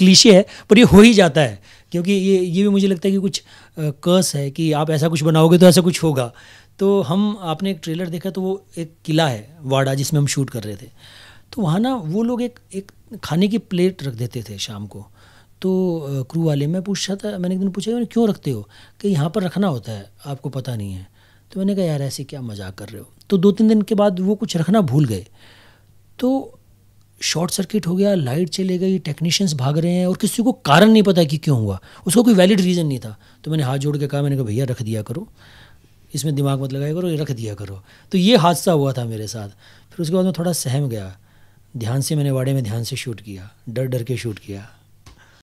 cliché है पर ये हो ही जाता है क्योंकि ये ये भी मुझे लगता है कि कुछ कर्स है कि आप ऐसा कुछ बनाओगे तो ऐसा कुछ होगा तो हम आपने एक ट्रेलर देखा तो वो एक किला है वाड़ा जिसमें हम शूट कर रहे थे तो वहाँ ना वो लोग एक एक खाने की प्लेट रख देते थे शाम को तो क्रू वाले मैं पूछा था मैंने एक दिन पूछा क्यों रखते हो कि यहाँ पर रखना होता है आपको पता नहीं है तो मैंने कहा यार ऐसे क्या मजाक कर रहे हो तो दो तीन दिन के बाद वो कुछ रखना भूल गए तो शॉर्ट सर्किट हो गया लाइट चले गई टेक्नीशियंस भाग रहे हैं और किसी को कारण नहीं पता कि क्यों हुआ उसका कोई वैलिड रीज़न नहीं था तो मैंने हाथ जोड़ के कहा मैंने कहा भैया रख दिया करो इसमें दिमाग मत लगाया करो ये रख दिया करो तो ये हादसा हुआ था मेरे साथ फिर उसके बाद मैं थोड़ा सहम गया ध्यान से मैंने वाड़े में ध्यान से शूट किया डर डर के शूट किया